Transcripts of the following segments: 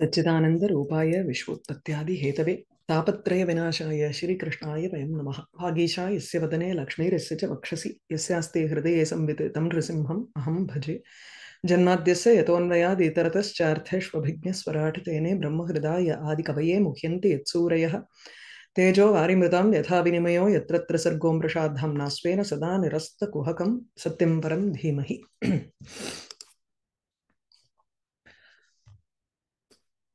सच्चिदानन्दरूपाय तापत्रय तापत्रयविनाशाय श्रीकृष्णाय वयम नमः भागीशा यस्य वदने लक्ष्मीर्यस्य च वक्षसि यस्यास्ते हृदये संविततं नृसिंहम् अहं भजे जन्माद्यस्य यतोऽन्वयादितरतश्चार्थेष्वभिज्ञस्वराट् तेने ब्रह्महृदाय आदिकवये मुह्यन्ति यत्सूरयः तेजो वारिमृतां यथा विनिमयो यत्र सर्गोऽमृषाद्धाम्ना नास्वेन सदा निरस्तकुहकं सत्यं परं धीमहि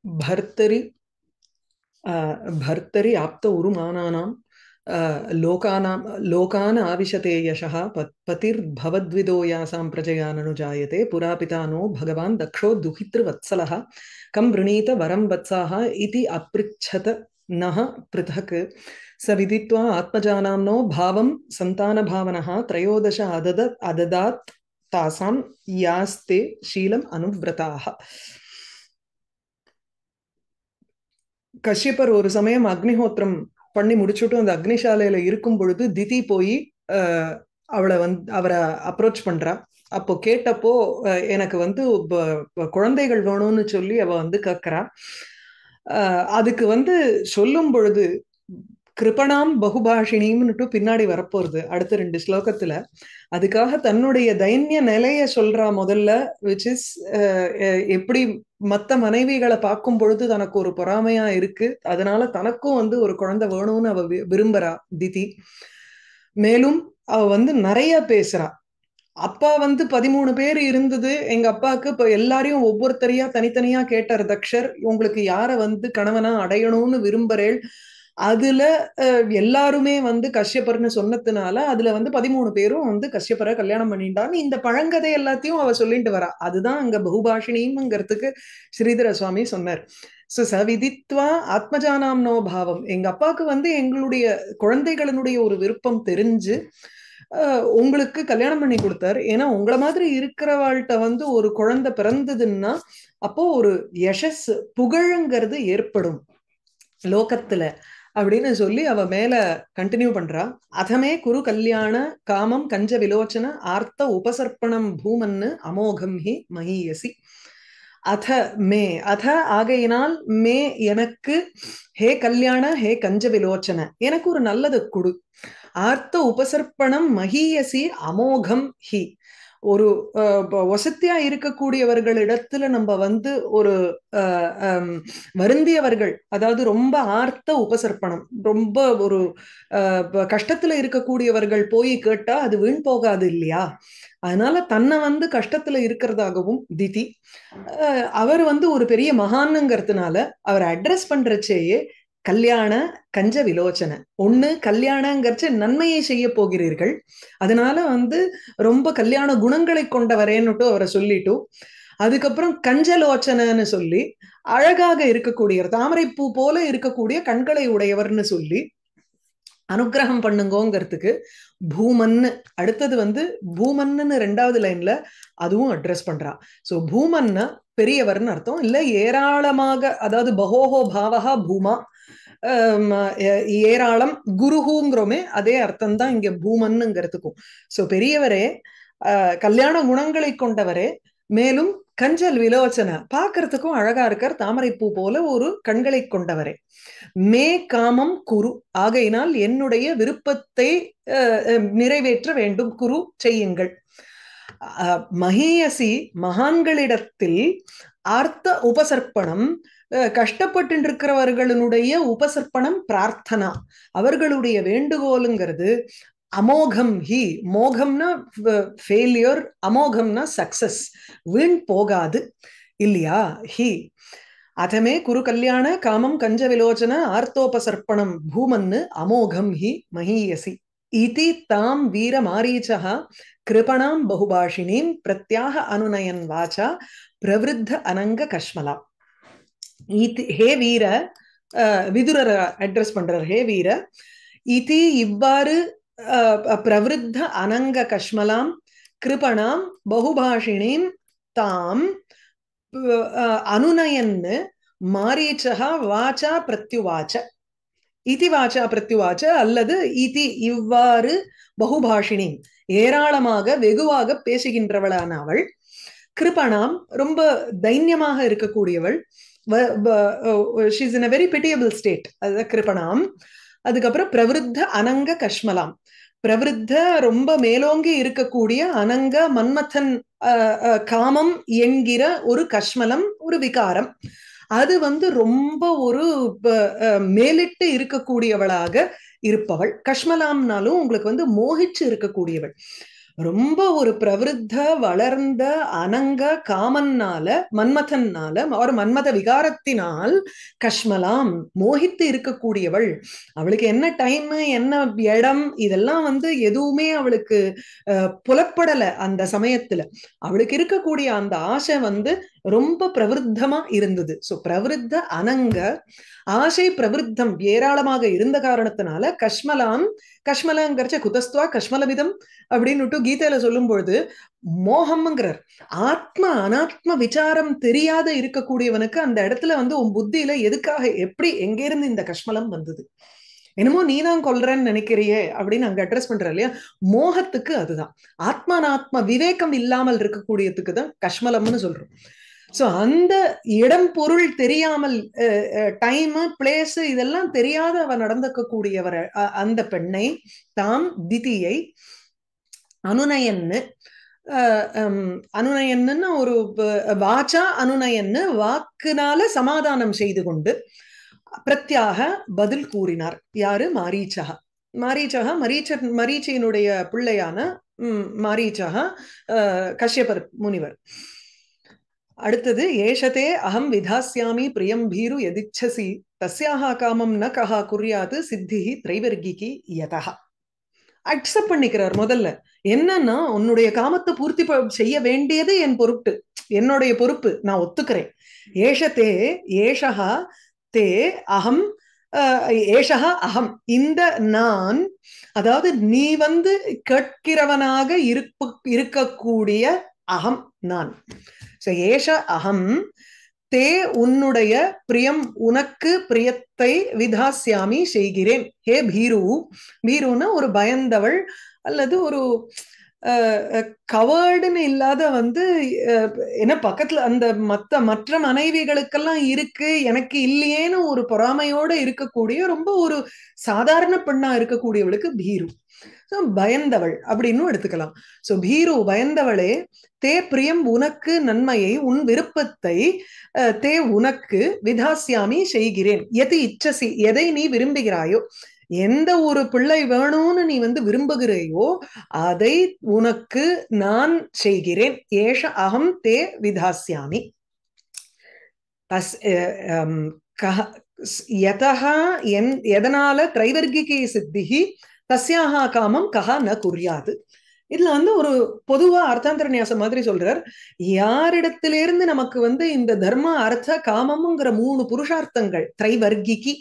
भर्तरी भर्तरी आप्त उरुमानानां लोकानां लोकान आविशते यशः पतिर्भवद्विदो यासां प्रजया पिता नो भगवान् दक्षो दुहितृवत्सलः कं वृणीत वरं वत्साः इति अपृच्छत नः पृथक् स विदित्वा आत्मजानाम्नो भावं सन्तानभावनः त्रयोदश अदद अददात् तासां यास्ते शीलम् अनुव्रताः கஷ்யப்பர் ஒரு சமயம் அக்னிஹோத்திரம் பண்ணி முடிச்சுட்டு அந்த அக்னிசாலையில இருக்கும் பொழுது திதி போய் அவளை வந்து அவரை அப்ரோச் பண்றா அப்போ கேட்டப்போ எனக்கு வந்து குழந்தைகள் வேணும்னு சொல்லி அவ வந்து கேட்குறா அதுக்கு வந்து சொல்லும் பொழுது கிருபணாம் பகுபாஷினிம்னுட்டு பின்னாடி வரப்போறது அடுத்த ரெண்டு ஸ்லோகத்துல அதுக்காக தன்னுடைய தைன்ய நிலைய சொல்றா முதல்ல விச் இஸ் எப்படி மத்த மனைவிகளை பார்க்கும் பொழுது தனக்கு ஒரு பொறாமையா இருக்கு அதனால தனக்கும் வந்து ஒரு குழந்தை வேணும்னு அவ விரும்புறா திதி மேலும் அவ வந்து நிறைய பேசுறா அப்பா வந்து பதிமூணு பேர் இருந்தது எங்க அப்பாவுக்கு இப்ப எல்லாரையும் ஒவ்வொருத்தரையா தனித்தனியா கேட்டார் தக்ஷர் உங்களுக்கு யார வந்து கணவனா அடையணும்னு விரும்புறேள் அதுல எல்லாருமே வந்து கஷ்யப்பர்னு சொன்னதுனால அதுல வந்து பதிமூணு பேரும் வந்து கஷ்யப்பரை கல்யாணம் பண்ணிட்டான்னு இந்த பழங்கதை எல்லாத்தையும் அவ சொல்லிட்டு வரா அதுதான் அங்க பகுபாஷினிங்கிறதுக்கு ஸ்ரீதர சுவாமி சொன்னார் ஸோ சவிதித்வா ஆத்மஜானாம்னோ பாவம் எங்க அப்பாவுக்கு வந்து எங்களுடைய குழந்தைகளினுடைய ஒரு விருப்பம் தெரிஞ்சு உங்களுக்கு கல்யாணம் பண்ணி கொடுத்தாரு ஏன்னா உங்களை மாதிரி இருக்கிறவாள்கிட்ட வந்து ஒரு குழந்தை பிறந்ததுன்னா அப்போ ஒரு யசஸ் புகழுங்கிறது ஏற்படும் லோகத்துல அப்படின்னு சொல்லி அவ மேல கண்டினியூ பண்றா அதமே குரு கல்யாண காமம் கஞ்ச விலோச்சன ஆர்த்த உபசர்ப்பணம் பூமன்னு அமோகம் ஹி மகியசி அத மே அத ஆகையினால் மே எனக்கு ஹே கல்யாண ஹே கஞ்ச விலோச்சன எனக்கு ஒரு நல்லது குடு ஆர்த்த உபசர்ப்பணம் மகியசி அமோகம் ஹி ஒரு வசத்தியா இருக்கக்கூடியவர்களிடத்துல நம்ம வந்து ஒரு வருந்தியவர்கள் அதாவது ரொம்ப ஆர்த்த உபசர்ப்பணம் ரொம்ப ஒரு கஷ்டத்துல இருக்கக்கூடியவர்கள் போய் கேட்டா அது வீண் போகாது இல்லையா அதனால தன்னை வந்து கஷ்டத்துல இருக்கிறதாகவும் திதி அவர் வந்து ஒரு பெரிய மகான்ங்கிறதுனால அவர் அட்ரஸ் பண்றச்சேயே கல்யாண கஞ்ச விலோச்சனை ஒண்ணு கல்யாணங்கிறச்ச நன்மையை செய்ய போகிறீர்கள் அதனால வந்து ரொம்ப கல்யாண குணங்களை கொண்டவரேன்னுட்டு அவரை சொல்லிட்டு அதுக்கப்புறம் கஞ்சலோச்சனன்னு சொல்லி அழகாக இருக்கக்கூடிய தாமரைப்பூ போல இருக்கக்கூடிய கண்களை உடையவர்னு சொல்லி அனுகிரகம் பண்ணுங்கோங்கிறதுக்கு பூமன்னு அடுத்தது வந்து பூமன்னு ரெண்டாவது லைன்ல அதுவும் அட்ரஸ் பண்றா சோ பூமன்ன பெரியவர்னு அர்த்தம் இல்ல ஏராளமாக அதாவது பகோஹோ பாவகா பூமா ஏராளம் குருஹூங்கிறோமே அதே அர்த்தம் தான் இங்க பூமன்னுங்கிறதுக்கும் சோ பெரியவரே கல்யாண குணங்களை கொண்டவரே மேலும் கஞ்சல் விலோச்சன பாக்குறதுக்கும் அழகா இருக்கார் தாமரை பூ போல ஒரு கண்களை கொண்டவரே மே காமம் குரு ஆகையினால் என்னுடைய விருப்பத்தை நிறைவேற்ற வேண்டும் குரு செய்யுங்கள் மகீயசி மகான்களிடத்தில் ஆர்த்த உபசர்ப்பணம் கஷ்டப்பட்டு இருக்கிறவர்களுடைய உபசர்ப்பணம் பிரார்த்தனா அவர்களுடைய வேண்டுகோளுங்கிறது அமோகம் ஹி மோகம்னா ஃபெயிலியர் அமோகம்னா சக்சஸ் வீண் போகாது இல்லையா ஹி அதமே குரு கல்யாண காமம் கஞ்ச விலோச்சன ஆர்த்தோபசர்ப்பணம் பூமன்னு அமோகம் ஹி மஹீயசி இதி தாம் வீர மாரீச்சா கிருபணாம் பகுபாஷினீம் பிரத்யாக அனுநயன் வாச்சா பிரவருத்த அனங்க கஷ்மலா இதி ஹே வீர விதுரரை அட்ரஸ் பண்றார் ஹே வீர இதி இவ்வாறு பிரவருத்த அனங்க கஷ்மலாம் கிருபணாம் பகுபாஷிணீம் தாம் அனுநயன்னு மாரீச்சா வாச்சா பிரத்யுவாச்ச இதி வாச்சா பிரத்யுவாச்ச அல்லது இதி இவ்வாறு பகுபாஷினி ஏராளமாக வெகுவாக பேசுகின்றவளான அவள் கிருபணாம் ரொம்ப தைன்யமாக இருக்கக்கூடியவள் she's in a very pitiable state கிருபணாம் அதுக்கப்புறம் பிரவருத்த அனங்க கஷ்மலாம் பிரவருத்த ரொம்ப மேலோங்கி இருக்கக்கூடிய அனங்க மன்மதன் காமம் என்கிற ஒரு கஷ்மலம் ஒரு விகாரம் அது வந்து ரொம்ப ஒரு மேலிட்டு இருக்கக்கூடியவளாக இருப்பவள் கஷ்மலாம்னாலும் உங்களுக்கு வந்து மோகிச்சு இருக்கக்கூடியவள் ரொம்ப ஒரு பிரவருத்த வளர்ந்த அனங்க காமன்னால மன்மதன்னால அவர் மன்மத விகாரத்தினால் கஷ்மலாம் மோகித்து இருக்கக்கூடியவள் அவளுக்கு என்ன டைம் என்ன இடம் இதெல்லாம் வந்து எதுவுமே அவளுக்கு புலப்படலை அந்த சமயத்துல அவளுக்கு இருக்கக்கூடிய அந்த ஆசை வந்து ரொம்ப பிரவருத்தமா இருந்தது சோ பிரவருத்த அனங்க ஆசை பிரவருத்தம் ஏராளமாக இருந்த காரணத்தினால கஷ்மலாம் கஷ்மலங்கிறச்ச குதஸ்துவா கஷ்மலவிதம் அப்படின்னுட்டு கீதையில சொல்லும் பொழுது மோகம்ங்கிறார் ஆத்ம அனாத்ம விசாரம் தெரியாத இருக்கக்கூடியவனுக்கு அந்த இடத்துல வந்து உன் புத்தியில எதுக்காக எப்படி இருந்து இந்த கஷ்மலம் வந்தது என்னமோ நீ தான் கொல்றன்னு நினைக்கிறியே அப்படின்னு அங்க அட்ரஸ் பண்ற இல்லையா மோகத்துக்கு அதுதான் ஆத்மானாத்ம விவேகம் இல்லாமல் இருக்கக்கூடியதுக்கு தான் கஷ்மலம்னு சொல்றோம் ஸோ அந்த இடம் பொருள் தெரியாமல் டைம் பிளேஸ் இதெல்லாம் தெரியாத அவர் நடந்துக்க கூடியவர் அந்த பெண்ணை தாம் திதியை அனுநயன்னு அனுநயன்னு ஒரு வாச்சா அனுநயன்னு வாக்குனால சமாதானம் செய்து கொண்டு பிரத்யாக பதில் கூறினார் யாரு மாரீச்சகா மாரீச்சகா மரீச்ச மரீச்சியினுடைய பிள்ளையான மாரீச்சகா கஷ்யபர் முனிவர் அடுத்தது ஏஷதே அகம் விதாஸ்யாமி பிரியம் பீரு எதிச்சசி தஸ்யாக காமம் ந கஹா குறியாது சித்திஹி திரைவர்கிக்கு யதா அக்செப்ட் பண்ணிக்கிறார் முதல்ல என்னன்னா உன்னுடைய காமத்தை பூர்த்தி செய்ய வேண்டியது என் பொருட்டு என்னுடைய பொறுப்பு நான் ஒத்துக்கிறேன் ஏஷதே ஏஷா தே அகம் ஏஷா அகம் இந்த நான் அதாவது நீ வந்து கேட்கிறவனாக இருப்பு இருக்கக்கூடிய அகம் நான் சோ ஏஷ அகம் தே உன்னுடைய பிரியம் உனக்கு பிரியத்தை விதாசியாமி செய்கிறேன் ஹே பீரு பீருன்னா ஒரு பயந்தவள் அல்லது ஒரு கவர்டுன்னு இல்லாத வந்து என்ன பக்கத்துல அந்த மத்த மற்ற மனைவிகளுக்கெல்லாம் இருக்கு எனக்கு இல்லையேன்னு ஒரு பொறாமையோட இருக்கக்கூடிய ரொம்ப ஒரு சாதாரண பெண்ணா இருக்கக்கூடியவளுக்கு பீரு பயந்தவள் அப்படின்னு எடுத்துக்கலாம் சோ பீரு பயந்தவளே தே பிரியம் உனக்கு நன்மையை உன் விருப்பத்தை தே உனக்கு விதாசியாமி செய்கிறேன் எது இச்சசி எதை நீ விரும்புகிறாயோ எந்த ஒரு பிள்ளை வேணும்னு நீ வந்து விரும்புகிறையோ அதை உனக்கு நான் செய்கிறேன் ஏஷ அகம் தே விதாசியாமி தஸ் எதனால திரைவர்கிகை சித்திகி தசியாக காமம் கஹா ந குறியாது இதுல வந்து ஒரு பொதுவா அர்த்தாந்திர நியாசம் மாதிரி சொல்றார் யாரிடத்திலிருந்து நமக்கு வந்து இந்த தர்ம அர்த்த காமம்ங்கிற மூணு புருஷார்த்தங்கள் திரைவர்கிக்கு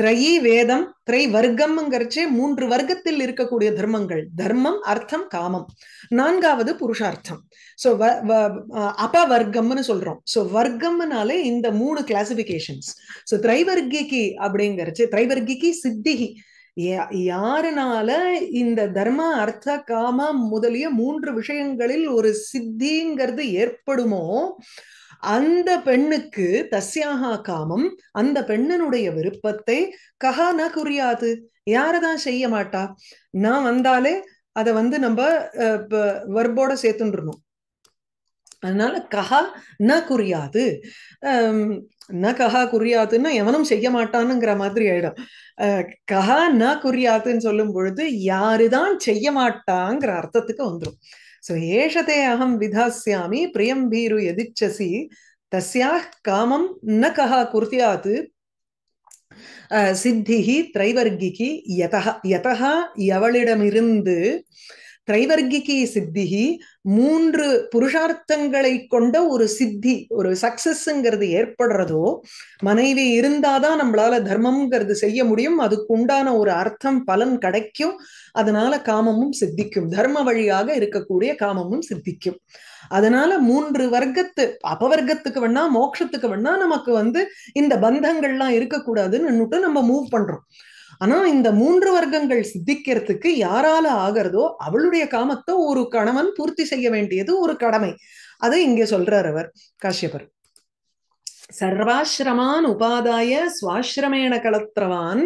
திரை வேதம் திரை வர்க்கம்ங்கிறச்சே மூன்று வர்க்கத்தில் இருக்கக்கூடிய தர்மங்கள் தர்மம் அர்த்தம் காமம் நான்காவது புருஷார்த்தம் சோ அபவர்க்கம்னு சொல்றோம் சோ வர்க்கம்னாலே இந்த மூணு கிளாசிபிகேஷன்ஸ் சோ திரைவர்கிக்கு அப்படிங்கிறச்சு திரைவர்கிக்கு சித்திகி யாருனால இந்த தர்ம அர்த்த காம முதலிய மூன்று விஷயங்களில் ஒரு சித்திங்கிறது ஏற்படுமோ அந்த பெண்ணுக்கு தஸ்யாகா காமம் அந்த பெண்ணனுடைய விருப்பத்தை கஹா ந குறியாது யாரதான் செய்ய மாட்டா நான் வந்தாலே அத வந்து நம்ம வர்போட சேர்த்துன்றணும் அதனால கஹா ந குறியாது ந கஹா குறியாத்துன்னா எவனும் செய்ய மாட்டானுங்கிற மாதிரி ஆயிடும் கஹா ந குறியாதுன்னு சொல்லும் பொழுது யாருதான் செய்ய மாட்டாங்கிற அர்த்தத்துக்கு வந்துடும் சோ ஏஷதே அகம் விதாசியாமி பிரியம் பீரு எதிச்சசி தஸ்யா காமம் ந கஹா குர்த்தியாத்து சித்திகி திரைவர்கிகி யதா யதா எவளிடமிருந்து திரைவர்க்கிகே சித்திகி மூன்று புருஷார்த்தங்களை கொண்ட ஒரு சித்தி ஒரு சக்சஸ்ங்கிறது ஏற்படுறதோ மனைவி இருந்தாதான் நம்மளால தர்மம்ங்கிறது செய்ய முடியும் அதுக்கு உண்டான ஒரு அர்த்தம் பலன் கிடைக்கும் அதனால காமமும் சித்திக்கும் தர்ம வழியாக இருக்கக்கூடிய காமமும் சித்திக்கும் அதனால மூன்று வர்க்கத்து அபவர்க்கத்துக்கு வேணா மோட்சத்துக்கு வேணா நமக்கு வந்து இந்த பந்தங்கள்லாம் இருக்கக்கூடாதுன்னு நம்ம மூவ் பண்றோம் ஆனா இந்த மூன்று வர்க்கங்கள் சித்திக்கிறதுக்கு யாரால ஆகிறதோ அவளுடைய காமத்தை ஒரு கணவன் பூர்த்தி செய்ய வேண்டியது ஒரு கடமை அதை இங்கே சொல்றார் அவர் காஷ்யபர் சர்வாசிரமான் உபாதாய சுவாசிரமேண கலத்திரவான்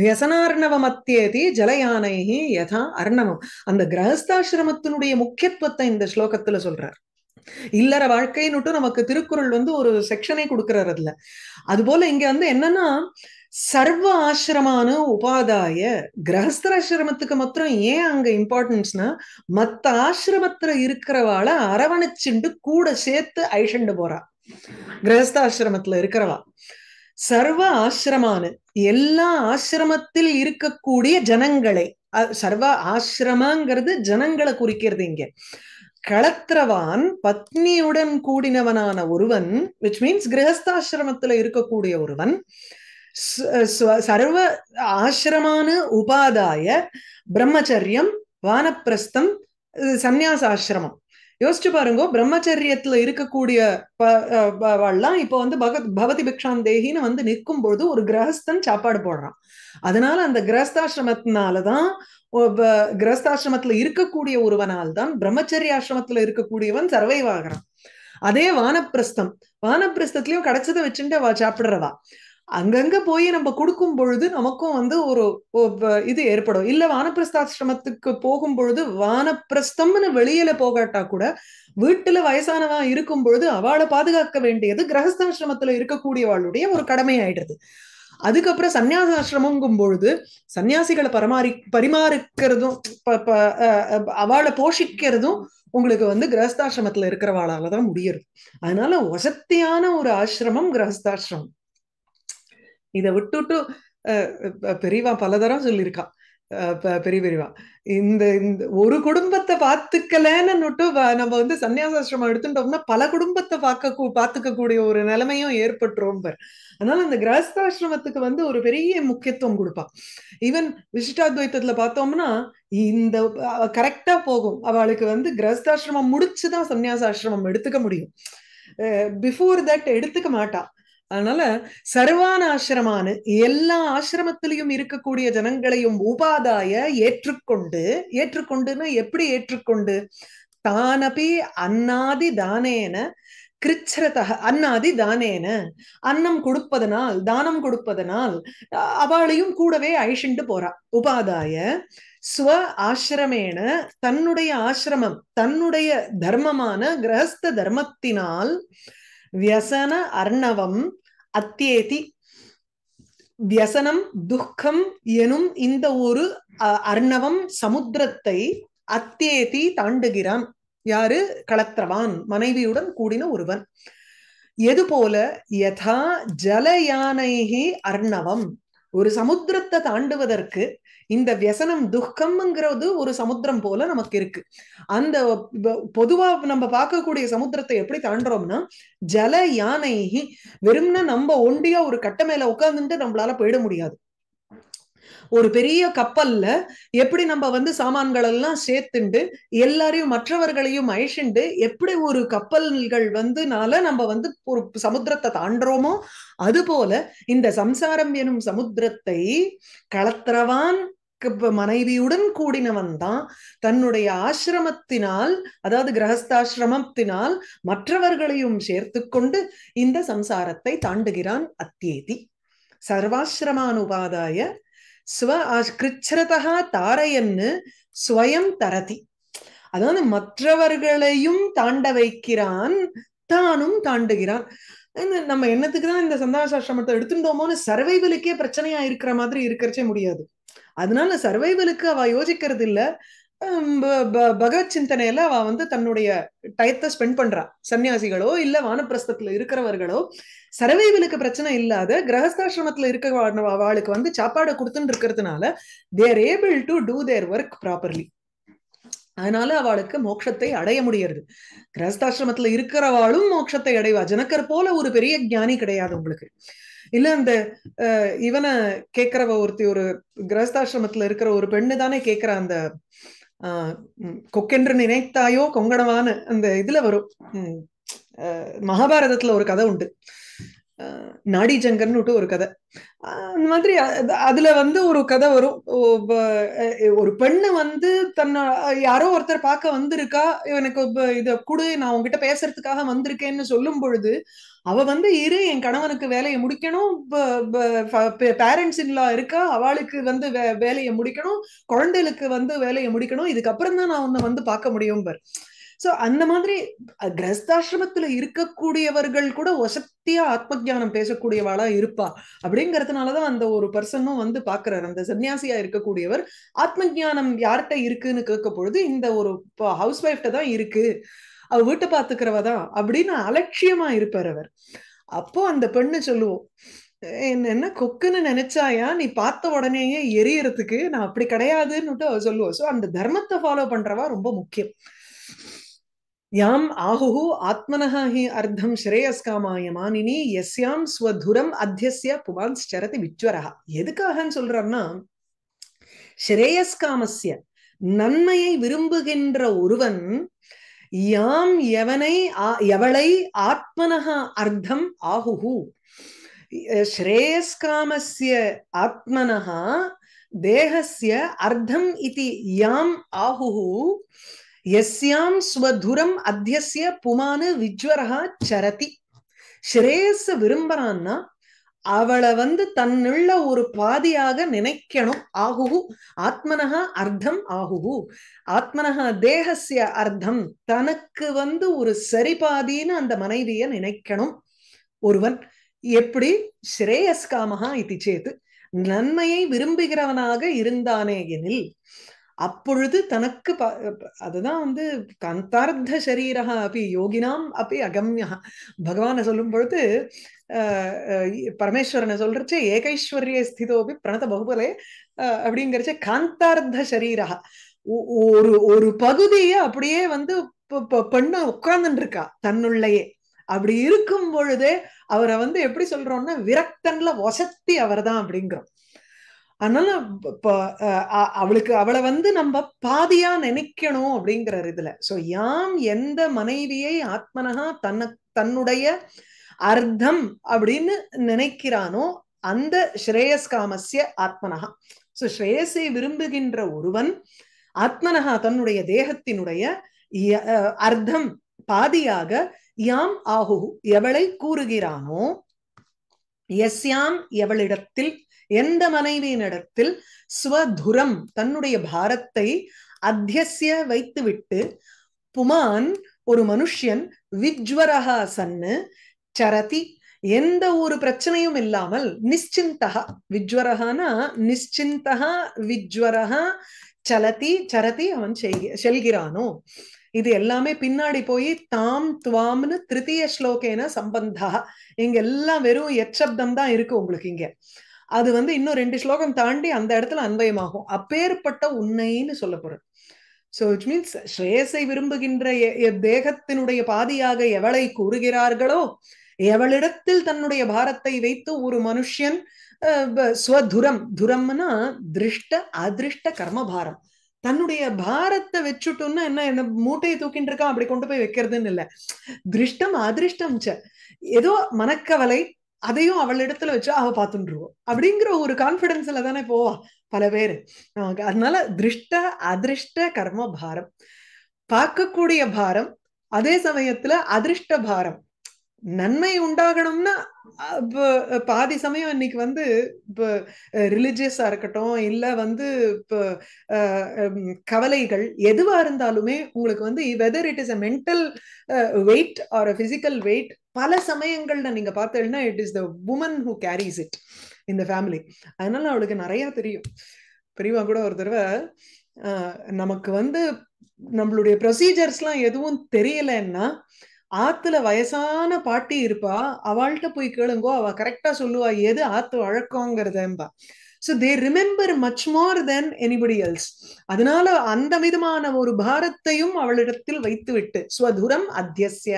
வியசனார்ணவ மத்தியேதி ஜலயானைகி யதா அர்ணவம் அந்த கிரகஸ்தாசிரமத்தினுடைய முக்கியத்துவத்தை இந்த ஸ்லோகத்துல சொல்றார் இல்லற வாழ்க்கைன்னுட்டு நமக்கு திருக்குறள் வந்து ஒரு செக்ஷனே கொடுக்கறதுல அதுல அது போல இங்க வந்து என்னன்னா சர்வ ஆசிரமான உபாதாய கிரகஸ்தராசிரமத்துக்கு மாத்திரம் ஏன் அங்க இம்பார்ட்டன்ஸ்னா மத்த ஆசிரமத்துல இருக்கிறவாள அரவணைச்சுண்டு கூட சேர்த்து ஐஷண்டு போறா கிரகஸ்தாசிரமத்துல இருக்கிறவா சர்வ ஆசிரமான எல்லா ஆசிரமத்தில் இருக்கக்கூடிய ஜனங்களை சர்வ ஆசிரமங்கிறது ஜனங்களை குறிக்கிறது இங்க களத்திரவான் பத்னியுடன் கூடினவனான ஒருவன் விச் மீன்ஸ் கிரகஸ்தாசிரமத்துல இருக்கக்கூடிய ஒருவன் சர்வ ஆசிரமான உபாதாய பிரம்மச்சரியம் வானப்பிரஸ்தம் சந்யாசாசிரமம் யோசிச்சு பாருங்க பிரம்மச்சரியத்துல இருக்கக்கூடிய எல்லாம் இப்போ வந்து பகத் பவதி பிக்ஷாம் தேகின்னு வந்து நிற்கும் பொழுது ஒரு கிரகஸ்தன் சாப்பாடு போடுறான் அதனால அந்த கிரகஸ்தாசிரமத்தினாலதான் கிரகஸ்தாசிரமத்துல இருக்கக்கூடிய ஒருவனால் தான் பிரம்மச்சரிய ஆசிரமத்துல இருக்கக்கூடியவன் சர்வைவ் ஆகிறான் அதே வானப்பிரஸ்தம் வானப்பிரஸ்தத்திலயும் கிடைச்சதை வச்சுட்டு சாப்பிடுறவா அங்கங்க போய் நம்ம கொடுக்கும் பொழுது நமக்கும் வந்து ஒரு இது ஏற்படும் இல்ல வானப்பிரஸ்தாசிரமத்துக்கு போகும் பொழுது வானப்பிரஸ்தம்னு வெளியில போகாட்டா கூட வீட்டுல வயசானவா இருக்கும் பொழுது அவளை பாதுகாக்க வேண்டியது கிரகஸ்தாசிரமத்துல இருக்கக்கூடியவாளுடைய ஒரு கடமை ஆயிடுறது அதுக்கப்புறம் சன்னியாசாசிரமங்கும் பொழுது சன்னியாசிகளை பரிமாறி பரிமாறிக்கிறதும் அவளை போஷிக்கிறதும் உங்களுக்கு வந்து கிரகஸ்தாசிரமத்துல இருக்கிறவாளால தான் முடியுது அதனால வசத்தியான ஒரு ஆசிரமம் கிரகஸ்தாசிரமம் இதை விட்டுட்டு பெரியவா பல தரம் சொல்லியிருக்கான் பெரிய பெரியவா இந்த இந்த ஒரு குடும்பத்தை பார்த்துக்கலன்னு நம்ம வந்து சன்னியாசாசிரமம் எடுத்துட்டோம்னா பல குடும்பத்தை பார்க்க பார்த்துக்க கூடிய ஒரு நிலைமையும் ஏற்பட்டுரும் அதனால அந்த கிரகஸ்தாசிரமத்துக்கு வந்து ஒரு பெரிய முக்கியத்துவம் கொடுப்பான் ஈவன் விசிஷ்டாத்வைத்தத்துல பார்த்தோம்னா இந்த கரெக்டா போகும் அவளுக்கு வந்து கிரகஸ்தாசிரமம் முடிச்சுதான் சன்னியாசாசிரமம் எடுத்துக்க முடியும் பிஃபோர் தட் எடுத்துக்க மாட்டா அதனால சர்வான ஆசிரமான எல்லா ஆசிரமத்திலையும் இருக்கக்கூடிய ஜனங்களையும் உபாதாய ஏற்றுக்கொண்டு ஏற்றுக்கொண்டுன்னா எப்படி ஏற்றுக்கொண்டு தானபி அன்னாதி தானேன கிருச்சரத அன்னாதி தானேன அன்னம் கொடுப்பதனால் தானம் கொடுப்பதனால் அவளையும் கூடவே அழிச்சுண்டு போறா உபாதாய ஸ்வ ஆசிரமேன தன்னுடைய ஆசிரமம் தன்னுடைய தர்மமான கிரகஸ்த தர்மத்தினால் வியசன அர்ணவம் அத்தியேதி வியசனம் துக்கம் எனும் இந்த ஒரு அர்ணவம் சமுத்திரத்தை அத்தியேதி தாண்டுகிறான் யாரு களத்திரவான் மனைவியுடன் கூடின ஒருவன் எது போல யதா ஜலயானைகி அர்ணவம் ஒரு சமுத்திரத்தை தாண்டுவதற்கு இந்த வியசனம் துக்கம்ங்கிறது ஒரு சமுத்திரம் போல நமக்கு இருக்கு அந்த பொதுவா நம்ம பார்க்கக்கூடிய சமுத்திரத்தை எப்படி தாண்டோம்னா ஜல யானை வெறும்னா நம்ம ஒண்டியா ஒரு கட்ட மேல உட்காந்துட்டு நம்மளால போயிட முடியாது ஒரு பெரிய கப்பல்ல எப்படி நம்ம வந்து சாமான்கள் எல்லாம் சேர்த்துண்டு எல்லாரையும் மற்றவர்களையும் அழிச்சுண்டு எப்படி ஒரு கப்பல்கள் வந்துனால நம்ம வந்து ஒரு சமுத்திரத்தை தாண்டுறோமோ அது போல இந்த சம்சாரம் எனும் சமுத்திரத்தை களத்திரவான் மனைவியுடன் கூடினவன் தான் தன்னுடைய ஆசிரமத்தினால் அதாவது கிரகஸ்தாசிரமத்தினால் மற்றவர்களையும் சேர்த்து கொண்டு இந்த சம்சாரத்தை தாண்டுகிறான் அத்தியேதி சர்வாசிரமானுபாதாய ஸ்வ கிருச்சரதா தாரையன்னு ஸ்வயம் தரதி அதாவது மற்றவர்களையும் தாண்ட வைக்கிறான் தானும் தாண்டுகிறான் நம்ம என்னத்துக்கு தான் இந்த சாஸ்திரமத்தை எடுத்துட்டோமோன்னு சர்வைவலுக்கே பிரச்சனையா இருக்கிற மாதிரி இருக்கிறச்சே முடியாது அதனால சர்வைவலுக்கு அவ யோசிக்கிறது இல்ல பகவத் சிந்தனையில அவ வந்து தன்னுடைய டயத்தை ஸ்பெண்ட் பண்றா சன்னியாசிகளோ இல்ல வானப்பிரஸ்தத்துல இருக்கிறவர்களோ சரவைவலுக்கு பிரச்சனை இல்லாத கிரகஸ்தாசிரமத்துல இருக்க அவளுக்கு வந்து சாப்பாடு கொடுத்துன்னு இருக்கிறதுனால they're able to do their work properly அதனால அவளுக்கு மோட்சத்தை அடைய முடியறது கிரகஸ்தாசிரமத்துல இருக்கிறவாளும் மோட்சத்தை அடைவா ஜனக்கர் போல ஒரு பெரிய ஜானி கிடையாது உங்களுக்கு இல்ல அந்த இவனை கேக்குறவ ஒருத்தி ஒரு கிரகஸ்தாசிரமத்துல இருக்கிற ஒரு பெண்ணு தானே கேக்குற அந்த கொக்கென்று நினைத்தாயோ கொங்கணமான அந்த இதுல வரும் மகாபாரதத்துல ஒரு கதை உண்டு நாடி ஜங்கர்னுட்டு ஒரு கதை அந்த மாதிரி அதுல வந்து ஒரு கதை வரும் ஒரு பெண்ணு வந்து தன்னை யாரோ ஒருத்தர் பார்க்க வந்திருக்கா எனக்கு இத கொடு நான் உங்ககிட்ட பேசுறதுக்காக வந்திருக்கேன்னு சொல்லும் பொழுது அவ வந்து இரு என் கணவனுக்கு வேலையை முடிக்கணும் பேரண்ட்ஸ் இன்லா இருக்கா அவளுக்கு வந்து வேலையை முடிக்கணும் குழந்தைகளுக்கு வந்து வேலையை முடிக்கணும் இதுக்கப்புறம் தான் நான் உன்னை வந்து பார்க்க முடியும் பர் சோ அந்த மாதிரி கிரஸ்தாசிரமத்துல இருக்கக்கூடியவர்கள் கூட ஒசக்தியா ஆத்ம ஜானம் பேசக்கூடியவாளா இருப்பா அப்படிங்கறதுனாலதான் அந்த ஒரு பர்சனும் வந்து பாக்குறாரு அந்த சன்னியாசியா இருக்கக்கூடியவர் ஆத்ம ஜானம் யார்கிட்ட இருக்குன்னு கேட்க பொழுது இந்த ஒரு ஹவுஸ் ஒய்ஃப்ட தான் இருக்கு அவ வீட்டை பாத்துக்கிறவ தான் அப்படின்னு அலட்சியமா இருப்பார் அவர் அப்போ அந்த பெண்ணு சொல்லுவோம் என்ன கொக்குன்னு நினைச்சாயா நீ பார்த்த உடனேயே எரியறதுக்கு நான் அப்படி கிடையாதுன்னுட்டு சொல்லுவோம் ஸோ அந்த தர்மத்தை ஃபாலோ பண்றவா ரொம்ப முக்கியம் யாம் ஆகு ஆத்மனஹா அர்த்தம் ஸ்ரேயஸ்காமாய மானினி எஸ்யாம் ஸ்வதுரம் அத்தியசிய புவான் ஸ்டரதி விச்வரஹா எதுக்காகன்னு சொல்றாருன்னா ஸ்ரேயஸ்காமசிய நன்மையை விரும்புகின்ற ஒருவன் யாம் எவனை எவளை ஆத்மனஹா அர்த்தம் ஆகுஹு ஸ்ரேயஸ்காமசிய ஆத்மனஹா தேகசிய அர்த்தம் இது யாம் ஆகுஹு எஸ்யாம் ஸ்வதுரம் அத்தியசிய புமானு விஜ்வரஹா சரதி ஸ்ரேயஸ விரும்புறான்னா அவளை வந்து தன்னுள்ள ஒரு பாதியாக நினைக்கணும் ஆகுகு ஆத்மனஹா அர்த்தம் ஆகுகு ஆத்மனஹா தேகசிய அர்த்தம் தனக்கு வந்து ஒரு சரிபாதின்னு அந்த மனைவிய நினைக்கணும் ஒருவன் எப்படி ஸ்ரேயஸ்காமஹா இது சேத்து நன்மையை விரும்புகிறவனாக இருந்தானே எனில் அப்பொழுது தனக்கு அதுதான் வந்து கந்தார்த்த சரீரக அப்படி யோகினாம் அப்படி அகம்யா பகவான சொல்லும் பொழுது பரமேஸ்வரனை சொல்றச்சு ஏகைஸ்வரிய ஸ்திதோபி பிரணத பகுபலே அப்படிங்கிறச்ச காந்தார்த்த சரீரக ஒரு ஒரு பகுதியை அப்படியே வந்து பெண்ண உட்கார்ந்துட்டு இருக்கா தன்னுள்ளையே அப்படி இருக்கும் பொழுதே அவரை வந்து எப்படி சொல்றோம்னா விரக்தன்ல வசத்தி அவர் தான் அப்படிங்கிறோம் அதனால அவளுக்கு அவளை வந்து நம்ம பாதியா நினைக்கணும் அப்படிங்கிற இதுல சோ யாம் எந்த மனைவியை ஆத்மனகா தன்ன தன்னுடைய அர்த்தம் அப்படின்னு நினைக்கிறானோ அந்த ஸ்ரேயஸ்காமசிய ஆத்மனகா சோ ஸ்ரேயஸை விரும்புகின்ற ஒருவன் ஆத்மனகா தன்னுடைய தேகத்தினுடைய அர்த்தம் பாதியாக யாம் ஆகு எவளை கூறுகிறானோ எஸ்யாம் எவளிடத்தில் எந்த மனைவியினிடத்தில் ஸ்வதுரம் தன்னுடைய பாரத்தை அத்தியசிய வைத்துவிட்டு புமான் ஒரு மனுஷ்யன் விஜ்வரஹா சன்னு சரதி எந்த ஒரு பிரச்சனையும் இல்லாமல் நிச்சிந்தா விஜ்வரகானா நிச்சிந்தகா விஜ்வரகா சலதி சரதி அவன் செல்கிறானோ இது எல்லாமே பின்னாடி போய் தாம் துவாம்னு திருத்திய ஸ்லோகேன சம்பந்தா இங்க எல்லாம் வெறும் எச்சப்தம் தான் இருக்கு உங்களுக்கு இங்க அது வந்து இன்னும் ரெண்டு ஸ்லோகம் தாண்டி அந்த இடத்துல அன்பயமாகும் அப்பேற்பட்ட உன்னைன்னு சொல்ல போறது ஸோ இட் மீன்ஸ் ஸ்ரேயஸை விரும்புகின்ற தேகத்தினுடைய பாதியாக எவளை கூறுகிறார்களோ எவளிடத்தில் தன்னுடைய பாரத்தை வைத்து ஒரு மனுஷன் ஸ்வதுரம் துரம்னா திருஷ்ட அதிருஷ்ட கர்மபாரம் தன்னுடைய பாரத்தை வச்சுட்டோம்னா என்ன என்ன மூட்டையை தூக்கிட்டு இருக்கான் அப்படி கொண்டு போய் வைக்கிறதுன்னு இல்லை திருஷ்டம் அதிருஷ்டம் ஏதோ மனக்கவலை அதையும் அவளிடத்துல வச்சு அவ பார்த்துட்டுருவோம் அப்படிங்கிற ஒரு கான்பிடன்ஸ்ல தானே போவா பல பேரு அதனால திருஷ்ட அதிருஷ்ட கர்ம பாரம் பார்க்கக்கூடிய பாரம் அதே சமயத்துல அதிருஷ்ட பாரம் நன்மை உண்டாகணும்னா இப்போ பாதி சமயம் இன்னைக்கு வந்து இப்போ ரிலிஜியஸா இருக்கட்டும் இல்ல வந்து இப்போ கவலைகள் எதுவா இருந்தாலுமே உங்களுக்கு வந்து whether it is a mental weight or a physical weight பல சமயங்கள்ல நீங்க பார்த்தீங்கன்னா it is the woman who carries it இந்த ஃபேமிலி அதனால அவளுக்கு நிறைய தெரியும் பெரியவா கூட ஒரு தடவை நமக்கு வந்து நம்மளுடைய ப்ரொசீஜர்ஸ்லாம் எதுவும் தெரியலன்னா ஆத்துல வயசான பாட்டி இருப்பா அவள்கிட்ட போய் கேளுங்கோ அவ கரெக்டா சொல்லுவா எது ஆத்து வழக்கங்கிறதம்பா so they remember much more than anybody else அதனால அந்த விதமான ஒரு பாரத்தையும் அவளிடத்தில் வைத்துவிட்டு ஸ்வதுரம் அத்தியசிய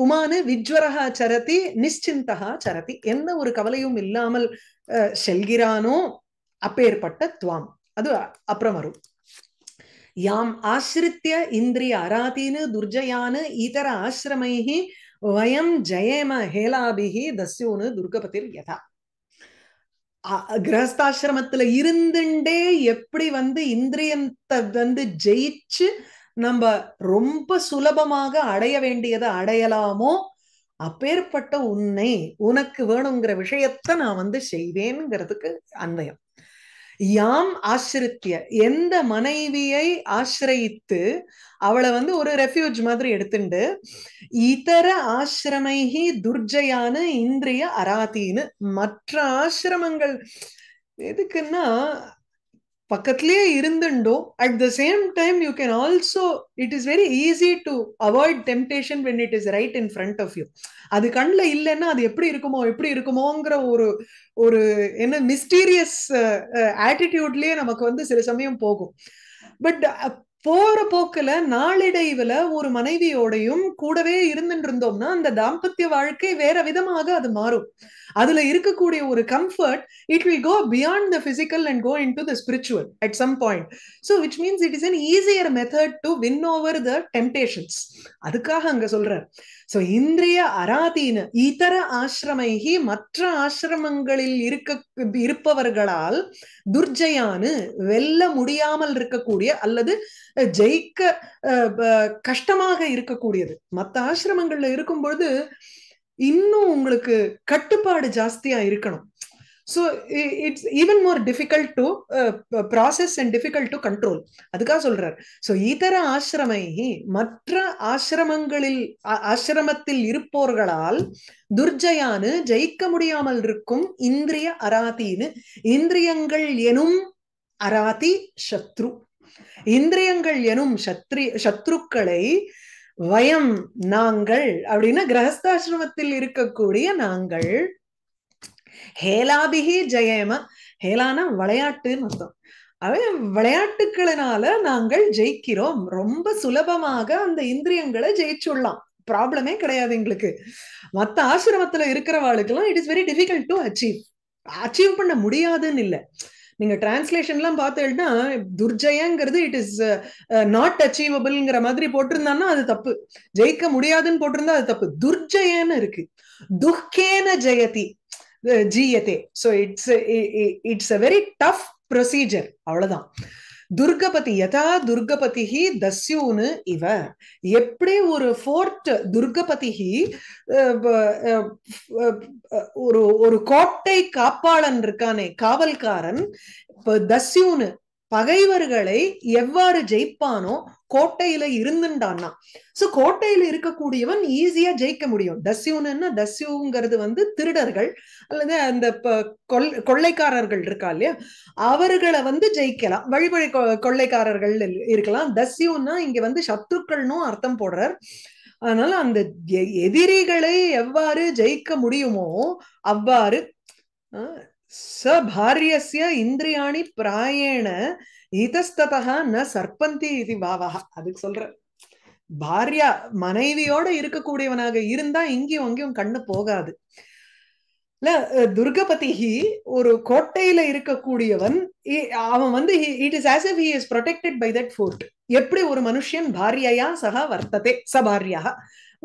புமானு விஜ்வரகா சரதி நிச்சிந்தகா சரதி எந்த ஒரு கவலையும் இல்லாமல் செல்கிறானோ அப்பேற்பட்ட துவாம் அது அப்புறம் வரும் யாம் ஆசிரித்திய இந்திரிய அராதீனு துர்ஜயானு இதர ஆசிரமைஹி வயம் ஜயேம ஹேலாபிஹி தஸ்யூனு துர்கபதிர் யதா கிரகஸ்தாசிரமத்துல இருந்துண்டே எப்படி வந்து இந்திரியத்தை வந்து ஜெயிச்சு நம்ம ரொம்ப சுலபமாக அடைய வேண்டியதை அடையலாமோ அப்பேற்பட்ட உன்னை உனக்கு வேணுங்கிற விஷயத்த நான் வந்து செய்வேன்ங்கிறதுக்கு அன்வயம் யாம் ஆசிரித்திய எந்த மனைவியை ஆசிரயித்து அவளை வந்து ஒரு ரெஃப்யூஜ் மாதிரி எடுத்துண்டு இதர ஆசிரமைகி துர்ஜயான இந்திரிய அராத்தின்னு மற்ற ஆசிரமங்கள் எதுக்குன்னா பக்கத்துலயே இருந்துண்டோ at the same time you can also it is very easy to avoid temptation when it is right in front of you அது கண்ணில் இல்லைன்னா அது எப்படி இருக்குமோ எப்படி இருக்குமோங்கிற ஒரு ஒரு என்ன மிஸ்டீரியஸ் ஆட்டிடியூட்லயே நமக்கு வந்து சில சமயம் போகும் பட் போற போக்குல நாளிடைவுல ஒரு மனைவியோடையும் கூடவே இருந்துட்டு இருந்தோம்னா அந்த தாம்பத்திய வாழ்க்கை வேற விதமாக அது மாறும் அதுல இருக்கக்கூடிய ஒரு comfort it will go beyond the physical and go into spiritual at some point so which means it is an easier method to win over the temptations அதுக்காக அங்க சொல்றேன் சோ இந்திரிய அராதீன இதர ஆசிரமைகி மற்ற ஆசிரமங்களில் இருக்க இருப்பவர்களால் துர்ஜயானு வெல்ல முடியாமல் இருக்கக்கூடிய அல்லது ஜெயிக்க கஷ்டமாக இருக்கக்கூடியது மற்ற ஆசிரமங்கள்ல இருக்கும் பொழுது இன்னும் உங்களுக்கு கட்டுப்பாடு ஜாஸ்தியா இருக்கணும் so it's even more difficult to process and difficult to control அதுக்காக சொல்றார் ஸோ இதர ஆசிரமை மற்ற ஆசிரமங்களில் ஆசிரமத்தில் இருப்போர்களால் துர்ஜயானு ஜெயிக்க முடியாமல் இருக்கும் இந்திரிய அராத்தின்னு இந்திரியங்கள் எனும் அராதி சத்ரு இந்திரியங்கள் எனும் சத்ரி சத்ருக்களை வயம் நாங்கள் அப்படின்னா கிரகஸ்தாசிரமத்தில் இருக்கக்கூடிய நாங்கள் ஹேலாபிகி ஜெயேம ஹேலானா விளையாட்டுன்னு அர்த்தம் அவை விளையாட்டுக்களினால நாங்கள் ஜெயிக்கிறோம் ரொம்ப சுலபமாக அந்த இந்திரியங்களை ஜெயிச்சுடலாம் ப்ராப்ளமே கிடையாது எங்களுக்கு மத்த ஆசிரமத்துல இருக்கிறவாளுக்கெல்லாம் it is very difficult to achieve achieve பண்ண முடியாதுன்னு இல்லை நீங்க டிரான்ஸ்லேஷன் எல்லாம் பார்த்தேன்னா துர்ஜயங்கிறது இட் இஸ் நாட் அச்சீவபிள்ங்கிற மாதிரி போட்டிருந்தான்னா அது தப்பு ஜெயிக்க முடியாதுன்னு போட்டிருந்தா அது தப்பு துர்ஜயன்னு இருக்கு துக்கேன ஜெயதி ஜீயத்தே so it's it's a very tough procedure அவ்வளவுதான் துர்கபதி யதா துர்கபதிஹி தஸ்யூனு இவ எப்படி ஒரு ஃபோர்ட் துர்கபதிஹி ஒரு ஒரு கோட்டை காப்பாளன் இருக்கானே காவல்காரன் இப்போ தஸ்யூனு பகைவர்களை எவ்வாறு ஜெயிப்பானோ கோட்டையில இருந்துட்டான்னா சோ கோட்டையில இருக்கக்கூடியவன் ஈஸியா ஜெயிக்க முடியும் தஸ்யூன்னு தஸ்யூங்கிறது வந்து திருடர்கள் அல்லது அந்த கொள்ளைக்காரர்கள் இருக்கா இல்லையா அவர்களை வந்து ஜெயிக்கலாம் வழிபழி கொள்ளைக்காரர்கள் இருக்கலாம் தஸ்யூன்னா இங்க வந்து சத்துருக்கள்னும் அர்த்தம் போடுறார் அதனால அந்த எதிரிகளை எவ்வாறு ஜெயிக்க முடியுமோ அவ்வாறு स भार्यस्य இந்திரியாணி பிராயேண இதஸ்ததா ந சர்பந்தி இது பாவகா அதுக்கு சொல்ற பாரியா மனைவியோட இருக்கக்கூடியவனாக இருந்தா இங்கேயும் அங்கேயும் கண்ணு போகாது துர்கபதி ஒரு கோட்டையில இருக்கக்கூடியவன் அவன் வந்து it is is by that fort எப்படி ஒரு மனுஷன் பாரியா சக வர்த்ததே ச பாரியா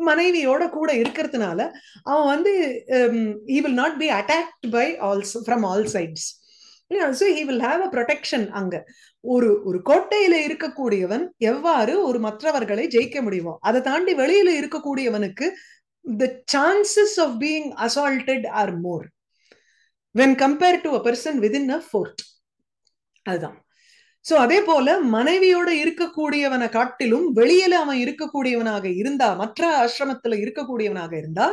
மனைவியோட கூட இருக்கிறதுனால அவன் வந்து he will not be attacked by also from all sides so he will have a protection அங்க ஒரு ஒரு கோட்டையில இருக்கக்கூடியவன் எவ்வாறு ஒரு மற்றவர்களை ஜெயிக்க முடியுமோ அதை தாண்டி வெளியில இருக்கக்கூடியவனுக்கு the chances of being assaulted are more when compare to a person within a fort அதுதான் சோ அதே போல மனைவியோட இருக்கக்கூடியவனை காட்டிலும் வெளியில அவன் இருக்கக்கூடியவனாக இருந்தா மற்ற ஆசிரமத்துல இருக்கக்கூடியவனாக இருந்தா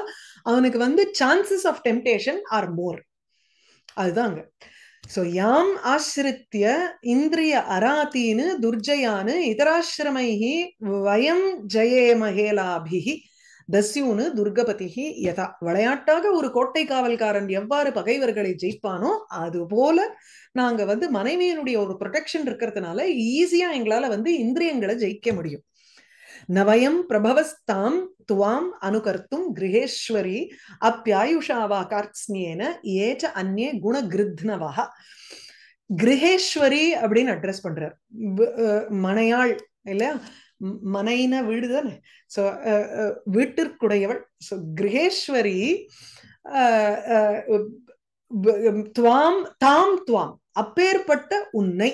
அவனுக்கு வந்து chances of temptation are more அதுதாங்க சோ யாம் ஆசிரித்திய இந்திரிய அராத்தீனு துர்ஜயானு இதராசிரமைஹி வயம் மகேலாபிஹி தஸ்யூனு துர்கபதிஹி யதா விளையாட்டாக ஒரு கோட்டை காவல்காரன் எவ்வாறு பகைவர்களை ஜெயிப்பானோ அது போல நாங்க வந்து மனைவியினுடைய ஒரு ப்ரொடெக்ஷன் இருக்கிறதுனால ஈஸியா எங்களால வந்து இந்திரியங்களை ஜெயிக்க முடியும் நவயம் பிரபவஸ்தாம் துவாம் அனுகர்த்தும் கிரகேஸ்வரி அப்பியாயுஷாவா கார்த்ஸ்னியேன ஏச்ச அந்நே குணகிருத்னவா கிரகேஸ்வரி அப்படின்னு அட்ரஸ் பண்றார் மனையாள் இல்லையா மனைன வீடு தானே ஸோ வீட்டிற்குடையவள் சோ கிரகேஸ்வரி துவாம் தாம் துவாம் அப்பேற்பட்ட உன்னை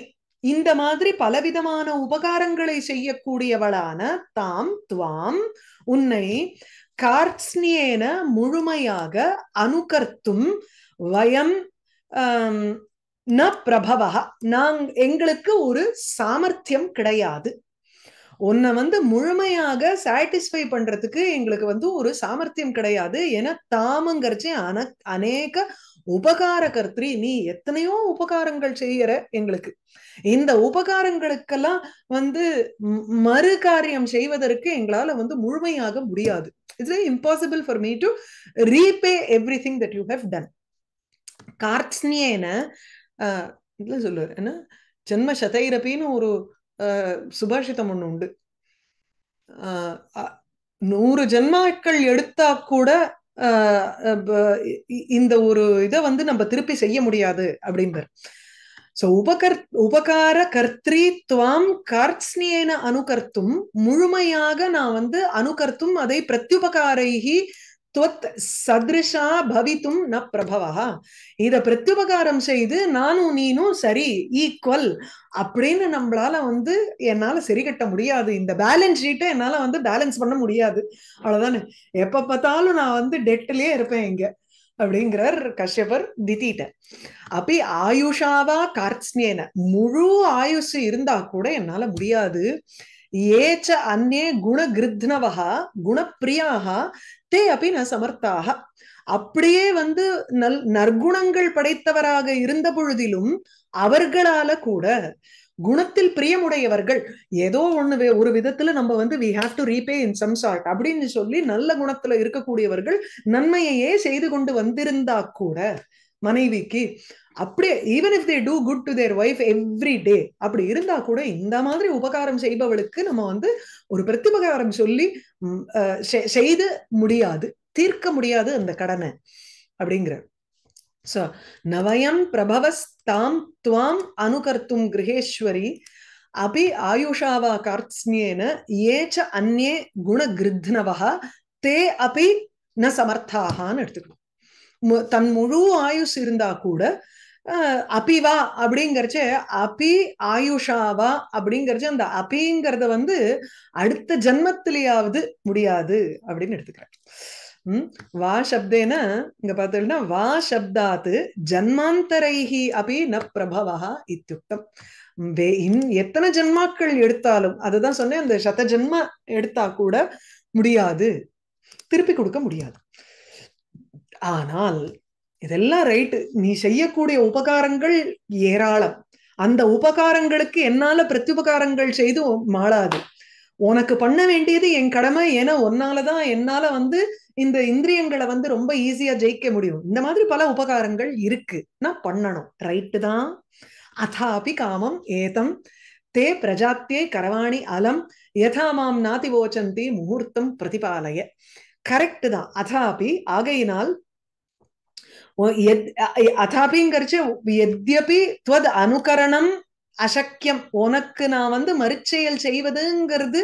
இந்த மாதிரி பலவிதமான உபகாரங்களை செய்யக்கூடியவளான தாம் துவாம் உன்னை கார்ட்ஸ்னியேன முழுமையாக அனுகர்த்தும் வயம் ந பிரபவா நாங் எங்களுக்கு ஒரு சாமர்த்தியம் கிடையாது உன்னை வந்து முழுமையாக சாட்டிஸ்ஃபை பண்றதுக்கு எங்களுக்கு வந்து ஒரு சாமர்த்தியம் கிடையாது ஏன்னா தாமங்கரிச்சு அன அநேக உபகார கர்த்தரி நீ எத்தனையோ உபகாரங்கள் செய்யற எங்களுக்கு இந்த உபகாரங்களுக்கெல்லாம் வந்து மறு காரியம் செய்வதற்கு எங்களால வந்து முழுமையாக முடியாது it's impossible for me to repay everything that you have done கார்ட்ஸ்னியேன இதுல சொல்லுவார் என்ன ஜென்ம சதைரப்பின்னு ஒரு சுபாஷிதம் ஒண்ணு உண்டு நூறு ஜென்மாக்கள் எடுத்தா கூட இந்த ஒரு இதை வந்து நம்ம திருப்பி செய்ய முடியாது அப்படின்றார் சோ உபகர் உபகார துவாம் கார்த்ஸ்னியன அணுகர்த்தும் முழுமையாக நான் வந்து அணுகர்த்தும் அதை பிரத்யுபகாரைகி துவத் சதிருஷா பவித்தும் ந பிரபவா இத பிரத்யுபகாரம் செய்து நானும் நீனும் சரி ஈக்குவல் அப்படின்னு நம்மளால வந்து என்னால சரி கட்ட முடியாது இந்த பேலன்ஸ் ஷீட்டை என்னால வந்து பேலன்ஸ் பண்ண முடியாது அவ்வளவுதானே எப்ப பார்த்தாலும் நான் வந்து டெட்லயே இருப்பேன் இங்க அப்படிங்கிறார் கஷ்யபர் திதிட்ட அப்படி ஆயுஷாவா கார்த்ஸ்னேன முழு ஆயுஷ் இருந்தா கூட என்னால முடியாது ஏச்ச அந்நே குணகிருத்னவா குணப்பிரியாக தே அப்படி நான் சமர்த்தாக அப்படியே வந்து நல் நற்குணங்கள் படைத்தவராக இருந்த பொழுதிலும் அவர்களால கூட குணத்தில் பிரியமுடையவர்கள் ஏதோ ஒண்ணு ஒரு விதத்துல நம்ம வந்து we have to repay in some sort அப்படின்னு சொல்லி நல்ல குணத்துல இருக்கக்கூடியவர்கள் நன்மையையே செய்து கொண்டு வந்திருந்தா கூட மனைவிக்கு அப்படியே even if they do good to their wife every day அப்படி இருந்தா கூட இந்த மாதிரி உபகாரம் செய்பவளுக்கு நம்ம வந்து ஒரு பிரத்திபகாரம் சொல்லி செய்து முடியாது தீர்க்க முடியாது அந்த கடனை அப்படிங்கிற ஸோ நவயம் பிரபவஸ்தாம் துவாம் அனுகர்த்தும் கிரகேஸ்வரி அபி ஆயுஷாவா கார்த்ஸ்யேன ஏச்ச அந்நே குணகிருத்னவா தே அபி ந சமர்த்தாகான்னு எடுத்துக்கணும் தன் முழு ஆயுஸ் இருந்தா கூட அபிவா அப்படிங்கிறச்ச அபி ஆயுஷாவா அப்படிங்கிறச்ச அந்த அபிங்கிறத வந்து அடுத்த ஜென்மத்திலேயாவது முடியாது அப்படின்னு எடுத்துக்கிறேன் உம் வா சப்தேன இங்க பார்த்தோம்னா வா சப்தாத்து ஜன்மாந்தரைஹி அபி ந பிரபவா இத்தியுக்தம் எத்தனை ஜென்மாக்கள் எடுத்தாலும் அதுதான் சொன்னேன் அந்த சத ஜென்ம எடுத்தா கூட முடியாது திருப்பி கொடுக்க முடியாது ஆனால் இதெல்லாம் ரைட்டு நீ செய்யக்கூடிய உபகாரங்கள் ஏராளம் அந்த உபகாரங்களுக்கு என்னால பிரத்யுபகாரங்கள் செய்து மாளாது உனக்கு பண்ண வேண்டியது என் கடமை ஏன்னா ஒன்னாலதான் என்னால வந்து இந்த இந்திரியங்களை வந்து ரொம்ப ஈஸியா ஜெயிக்க முடியும் இந்த மாதிரி பல உபகாரங்கள் இருக்கு நான் பண்ணணும் ரைட்டு தான் அதாபி காமம் ஏதம் தே பிரஜாத்தியை கரவாணி அலம் யதா மாம் நாதி ஓச்சந்தி முகூர்த்தம் பிரதிபாலய கரெக்டு தான் அதாபி ஆகையினால் அதாபிங்கிறச்சு எத்யபி துவத் அனுகரணம் அசக்கியம் உனக்கு நான் வந்து மறுச்செயல் செய்வதுங்கிறது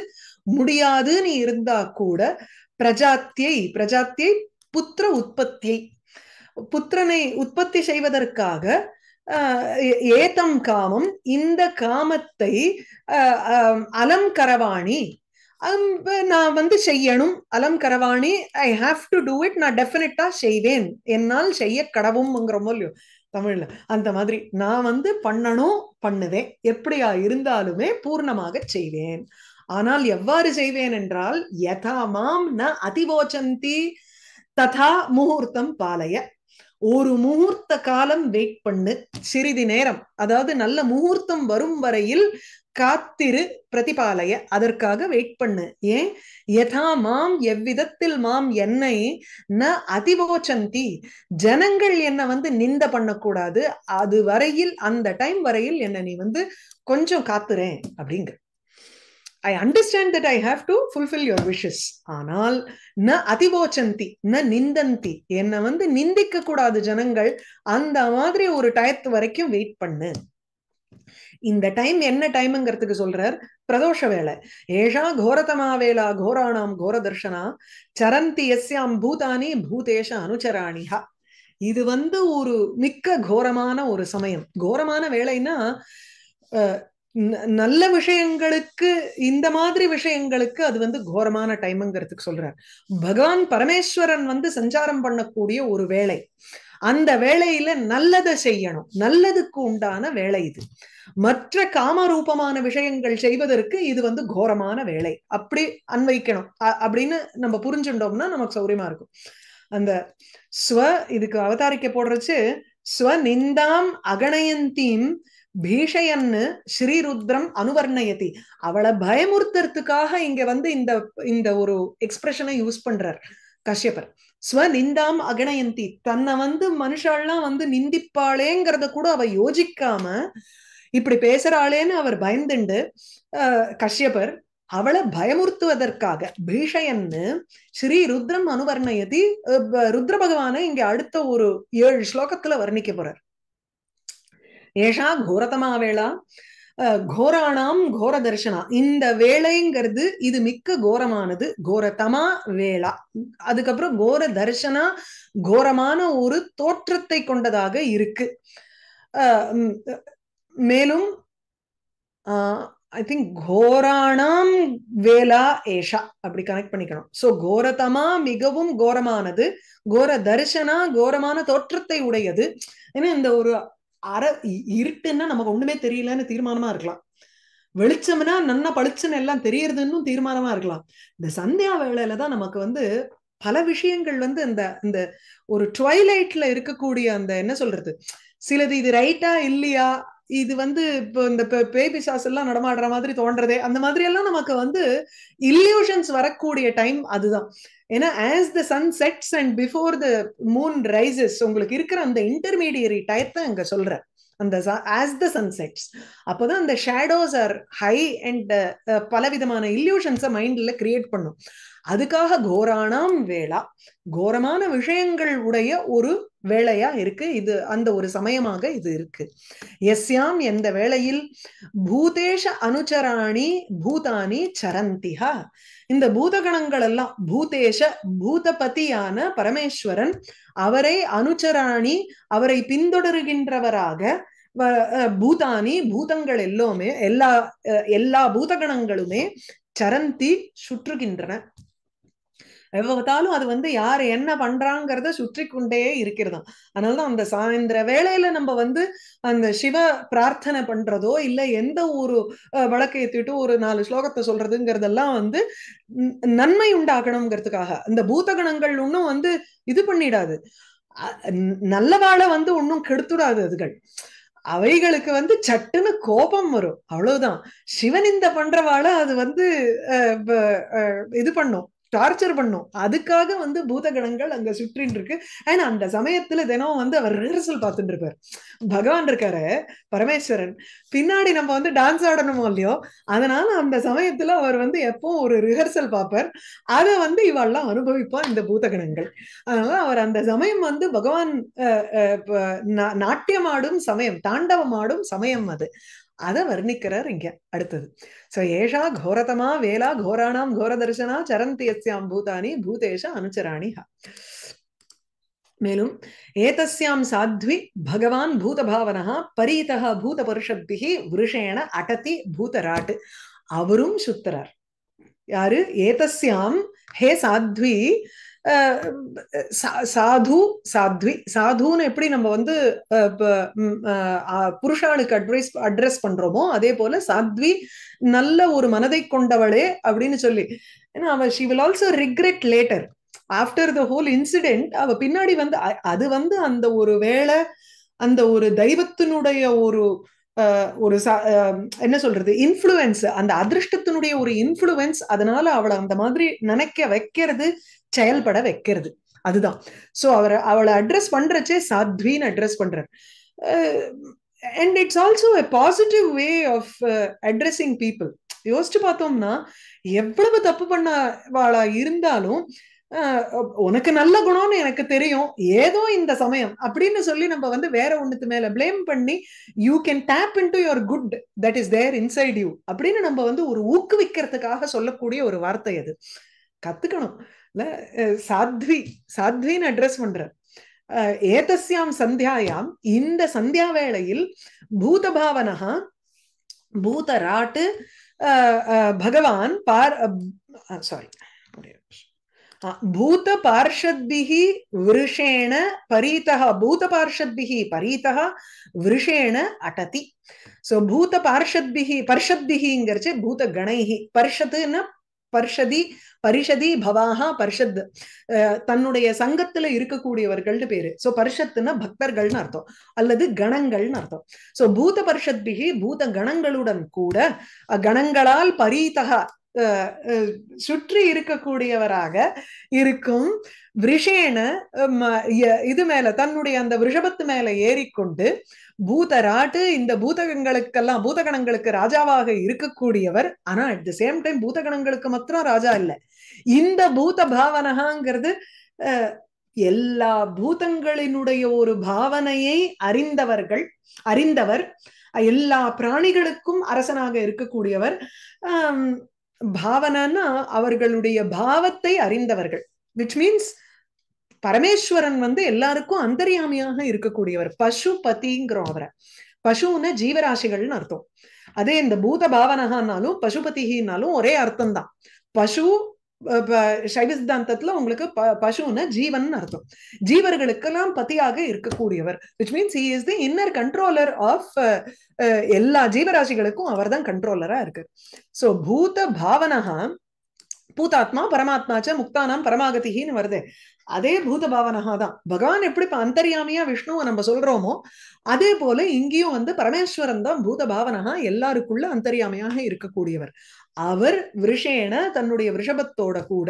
முடியாது நீ இருந்தா கூட பிரஜாத்தியை பிரஜாத்தியை புத்திர உற்பத்தியை புத்திரனை உற்பத்தி செய்வதற்காக ஏதம் காமம் இந்த காமத்தை அஹ் அலங்கரவாணி நான் வந்து செய்யணும் அலம் கரவாணி I have to do it நான் டெஃபினட்டா செய்வேன் என்னால் செய்ய கடவும்ங்கிறமோ இல்லையோ தமிழ்ல அந்த மாதிரி நான் வந்து பண்ணணும் பண்ணுவேன் எப்படியா இருந்தாலுமே பூர்ணமாக செய்வேன் ஆனால் எவ்வாறு செய்வேன் என்றால் யதாமாம் ந அதிவோச்சந்தி ததா முகூர்த்தம் பாலைய ஒரு முகூர்த்த காலம் வெயிட் பண்ணு சிறிது நேரம் அதாவது நல்ல முகூர்த்தம் வரும் வரையில் காத்திரு பிரதிபாலைய அதற்காக வெயிட் பண்ணு ஏன் யதா மாம் எவ்விதத்தில் மாம் என்னை ந அதிவோச்சந்தி ஜனங்கள் என்னை வந்து நிந்த பண்ணக்கூடாது அது வரையில் அந்த டைம் வரையில் என்னை நீ வந்து கொஞ்சம் காத்துறேன் அப்படிங்க I understand that I have to fulfil your wishes ஆனால் ந அதிவோச்சந்தி ந நிந்தந்தி என்னை வந்து நிந்திக்க கூடாது ஜனங்கள் அந்த மாதிரி ஒரு டயத்து வரைக்கும் வெயிட் பண்ணு இந்த டைம் என்ன டைம்ங்கிறதுக்கு சொல்றார் பிரதோஷ வேலை ஏஷா கோரதமா வேலா கோராணாம் கோர தர்ஷனா சரந்தி எஸ்யாம் பூதானி பூதேஷ அனுச்சராணிஹா இது வந்து ஒரு மிக்க கோரமான ஒரு சமயம் கோரமான வேலைன்னா நல்ல விஷயங்களுக்கு இந்த மாதிரி விஷயங்களுக்கு அது வந்து கோரமான டைம்ங்கிறதுக்கு சொல்றார் பகவான் பரமேஸ்வரன் வந்து சஞ்சாரம் பண்ணக்கூடிய ஒரு வேலை அந்த வேலையில நல்லதை செய்யணும் நல்லதுக்கு உண்டான வேலை இது மற்ற காமரூபமான விஷயங்கள் செய்வதற்கு இது வந்து கோரமான வேலை அப்படி அன்வைக்கணும் அப்படின்னு நம்ம புரிஞ்சுட்டோம்னா நமக்கு சௌரியமா இருக்கும் அந்த ஸ்வ இதுக்கு அவதாரிக்க போடுறச்சு ஸ்வ நிந்தாம் அகணயந்தீம் பீஷயன்னு ஸ்ரீருத்ரம் அனுவர்ணயதி அவளை பயமுறுத்துறதுக்காக இங்க வந்து இந்த இந்த ஒரு எக்ஸ்பிரஷனை யூஸ் பண்றார் கஷ்யப்பர் ஸ்வநிந்தாம் அகணயந்தி தன்னை வந்து மனுஷாலாம் வந்து நிந்திப்பாளேங்கிறத கூட அவ யோசிக்காம இப்படி பேசுறாளேன்னு அவர் பயந்துண்டு கஷ்யபர் அவளை பயமுறுத்துவதற்காக பீஷயன்னு ஸ்ரீ ருத்ரம் அனுவர்ணயதி ருத்ர பகவானை இங்க அடுத்த ஒரு ஏழு ஸ்லோகத்துல வர்ணிக்க போறார் ஏஷா கோரதமா வேளா கோராணாம் கோர தர்ஷனா இந்த வேலைங்கிறது இது மிக்க கோரமானது கோரதமா வேளா அதுக்கப்புறம் கோர தர்ஷனா கோரமான ஒரு தோற்றத்தை கொண்டதாக இருக்கு மேலும் ஐ திங்க் கோராணாம் வேலா ஏஷா அப்படி கனெக்ட் பண்ணிக்கணும் சோ கோரதமா மிகவும் கோரமானது கோர தரிசனா கோரமான தோற்றத்தை உடையது ஏன்னா இந்த ஒரு அரை இருட்டுன்னா நமக்கு ஒண்ணுமே தெரியலன்னு தீர்மானமா இருக்கலாம் வெளிச்சம்னா நன்னா பளிச்சுன்னு எல்லாம் தெரியறதுன்னு தீர்மானமா இருக்கலாம் இந்த சந்தியா வேலையில தான் நமக்கு வந்து பல விஷயங்கள் வந்து இந்த இந்த ஒரு ட்வைலைட்ல இருக்கக்கூடிய அந்த என்ன சொல்றது சிலது இது ரைட்டா இல்லையா இது வந்து இப்போ இந்த பேபி சாஸ் எல்லாம் நடமாடுற மாதிரி தோன்றதே அந்த மாதிரி எல்லாம் நமக்கு வந்து இல்யூஷன்ஸ் வரக்கூடிய டைம் அதுதான் ஏன்னா as the sun sets and before the moon rises உங்களுக்கு இருக்கிற அந்த இன்டர்மீடியரி டயத்தை அங்க சொல்றேன் அந்த ஆஸ் த சன் செட்ஸ் அப்போதான் அந்த ஷேடோஸ் ஆர் ஹை அண்ட் பலவிதமான இல்யூஷன்ஸை மைண்ட்ல கிரியேட் பண்ணும் அதுக்காக கோரானாம் வேளா கோரமான விஷயங்கள் உடைய ஒரு வேலையா இருக்கு இது அந்த ஒரு சமயமாக இது இருக்கு எஸ்யாம் எந்த வேளையில் பூதேஷ அனுச்சராணி பூதானி சரந்திஹா இந்த பூதகணங்கள் எல்லாம் பூதேஷ பூதபதியான பரமேஸ்வரன் அவரை அனுச்சராணி அவரை பின்தொடருகின்றவராக பூதானி பூதங்கள் எல்லோமே எல்லா எல்லா பூதகணங்களுமே சரந்தி சுற்றுகின்றன எவ்வளவுத்தாலும் அது வந்து யாரு என்ன பண்றாங்கிறத சுற்றி கொண்டே இருக்கிறதாம் அதனாலதான் அந்த சாயந்திர வேலையில நம்ம வந்து அந்த சிவ பிரார்த்தனை பண்றதோ இல்ல எந்த ஒரு வழக்கை ஏத்திட்டு ஒரு நாலு ஸ்லோகத்தை சொல்றதுங்கிறதெல்லாம் வந்து நன்மை உண்டாகணுங்கிறதுக்காக அந்த பூதகணங்கள் ஒன்றும் வந்து இது பண்ணிடாது நல்லவாழ வந்து ஒன்றும் கெடுத்துடாது அதுகள் அவைகளுக்கு வந்து சட்டுன்னு கோபம் வரும் அவ்வளவுதான் சிவனிந்த பண்றவாழ அது வந்து இது பண்ணும் டார்ச்சர் பண்ணும் அதுக்காக வந்து பூதகணங்கள் அங்க சுற்றின் இருக்கு அண்ட் அந்த சமயத்துல தினம் வந்து அவர் ரிஹர்சல் பார்த்துட்டு இருப்பார் பகவான் இருக்காரு பரமேஸ்வரன் பின்னாடி நம்ம வந்து டான்ஸ் ஆடணுமோ இல்லையோ அதனால அந்த சமயத்துல அவர் வந்து எப்போ ஒரு ரிஹர்சல் பார்ப்பார் அதை வந்து இவாள்லாம் அனுபவிப்பார் இந்த பூதகணங்கள் அதனால அவர் அந்த சமயம் வந்து பகவான் நாட்டியமாடும் சமயம் தாண்டவம் ஆடும் சமயம் அது அதை ವರ್ಣಿಕರ ಇಂಗ அடுத்து ಸೋ ಏಶಾ ಘೋರತಮ ವೇಲಾ ಘೋರಾಣಾಂ ಘೋರ ದರ್ಶನಾ ಚರಂತಿ ಯಸ್ಯಾಂ ಭೂತಾನಿ ಭೂತೇಷ ಅನುಚರಾಣಿಹ ಮೇಲು ಏತಸ್ಯಾಂ ಸಾದ್ವಿ ભગવાન ಭೂತಭಾವನಃ ಪರಿತಃ ಭೂತಪುರುಷಭಿಃ ವೃಷೇಣ ಅಟತಿ ಭೂತರಾಟ ಔರುಂ ಸೂತ್ರರ್ ಯಾರು ಏತಸ್ಯಾಂ ಹೇ ಸಾದ್ವಿ சாது சாத்வி சாதுன்னு எப்படி நம்ம வந்து புருஷனுக்கு அட்வைஸ் அட்ரஸ் பண்றோமோ அதே போல சாத்வி நல்ல ஒரு மனதை கொண்டவளே அப்படின்னு சொல்லி ஏன்னா அவ she will also regret later after the whole incident அவ பின்னாடி வந்து அது வந்து அந்த ஒரு வேலை அந்த ஒரு தெய்வத்தினுடைய ஒரு ஒரு என்ன சொல்றது இன்ஃப்ளூயன்ஸ் அந்த அதிர்ஷ்டத்தினுடைய ஒரு இன்ஃப்ளூயன்ஸ் அதனால அவளை அந்த மாதிரி நினைக்க வைக்கிறது செயல்பட வைக்கிறது அதுதான் ஸோ அவர் அவளை அட்ரஸ் பண்றச்சே சாத்வின்னு அட்ரஸ் பண்றார் and it's also a positive way of addressing people யோசிச்சு பார்த்தோம்னா எவ்வளவு தப்பு பண்ணவாளா இருந்தாலும் உனக்கு நல்ல குணம்னு எனக்கு தெரியும் ஏதோ இந்த சமயம் அப்படின்னு சொல்லி நம்ம வந்து வேற ஒண்ணுக்கு மேல பிளேம் பண்ணி you can tap in to your good that is there inside you அப்படின்னு நம்ம வந்து ஒரு ஊக்குவிக்கிறதுக்காக சொல்லக்கூடிய ஒரு வார்த்தை அது கத்துக்கணும் சாத்வி சாத்வின்னு அட்ரஸ் பண்ற ஏதஸ்யாம் சந்தியாயாம் இந்த சந்தியா வேளையில் பூதபாவனகா பூதராட்டு பகவான் பார் சாரி பூத பார்ஷத்பிஹி விருஷேண பரீதா பூத பார்ஷத்பிஹி பரீதா விருஷேண அட்டதி சோ பூத பார்ஷத்பிஹி பர்ஷத்பிஹிங்கிறச்சு பூத கணைஹி பர்ஷத்துன்னா பர்ஷதி பரிஷதி பவாகா பரிஷத் தன்னுடைய சங்கத்துல இருக்கக்கூடியவர்கள் பேரு சோ பரிஷத்துன பக்தர்கள்னு அர்த்தம் அல்லது கணங்கள்னு அர்த்தம் சோ பூத பிகி பூத கணங்களுடன் கூட கணங்களால் பரீதகா சுற்றி இருக்கக்கூடியவராக இருக்கும் விஷேன இது மேல தன்னுடைய அந்த விஷபத்து மேல ஏறிக்கொண்டு பூதராட்டு இந்த பூதகங்களுக்கெல்லாம் பூதகணங்களுக்கு ராஜாவாக இருக்கக்கூடியவர் ஆனா அட் த சேம் டைம் பூதகணங்களுக்கு மாத்திரம் ராஜா இல்லை இந்த பூத பாவனகாங்கிறது எல்லா பூதங்களினுடைய ஒரு பாவனையை அறிந்தவர்கள் அறிந்தவர் எல்லா பிராணிகளுக்கும் அரசனாக இருக்கக்கூடியவர் பாவனைன்னா அவர்களுடைய பாவத்தை அறிந்தவர்கள் விச் மீன்ஸ் பரமேஸ்வரன் வந்து எல்லாருக்கும் அந்தரியாமியாக இருக்கக்கூடியவர் பசு பத்திங்கிறோம் அவரை பசுன்னு ஜீவராசிகள்னு அர்த்தம் அதே இந்த பூத பாவனகான்னாலும் பசுபதினாலும் ஒரே அர்த்தம் தான் பசு சைவசித்தாந்தத்துல உங்களுக்கு உங்களுக்கு பசுன்னு ஜீவன் அர்த்தம் ஜீவர்களுக்கெல்லாம் பதியாக இருக்கக்கூடியவர் which means he is the inner controller of எல்லா ஜீவராசிகளுக்கும் அவர் தான் கண்ட்ரோலரா இருக்கு சோ பூத பாவனகா பூதாத்மா பரமாத்மாச்ச முக்தானாம் பரமாகதிகின்னு வருது அதே பூத பாவனகா தான் பகவான் எப்படி இப்போ அந்தர்யாமியா விஷ்ணுவை நம்ம சொல்றோமோ அதே போல இங்கேயும் வந்து பரமேஸ்வரன் தான் பூத பாவனகா எல்லாருக்குள்ள அந்தர்யாமையாக இருக்கக்கூடியவர் அவர் விருஷேன தன்னுடைய விஷபத்தோட கூட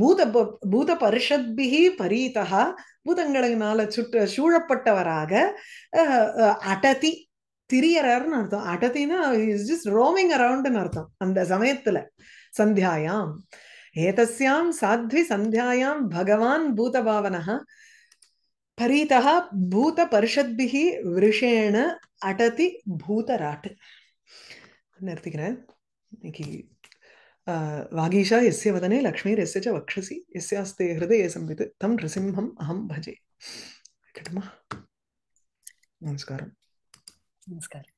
பூத பூத பரிஷத்பிகி பரீதா பூதங்களினால சுற்ற சூழப்பட்டவராக அடதி திரியறாருன்னு அர்த்தம் அடத்தின்னா இஸ் ஜஸ்ட் ரோமிங் அரவுண்ட்னு அர்த்தம் அந்த சமயத்துல சந்தியாயாம் ஏதாம் சாத்வி சந்தியாயாம் பகவான் பூதபாவனா பரீதா பூத பரிஷத்பிகி விருஷேண அடதி பூதராட்டு நிறுத்திக்கிறேன் कि वागीश यस्य वदने लक्ष्मीर्यस्य च वक्षसि यस्यास्ते हृदये संवित् तं नृसिंहम् अहं भजे नमस्कारः नमस्कारः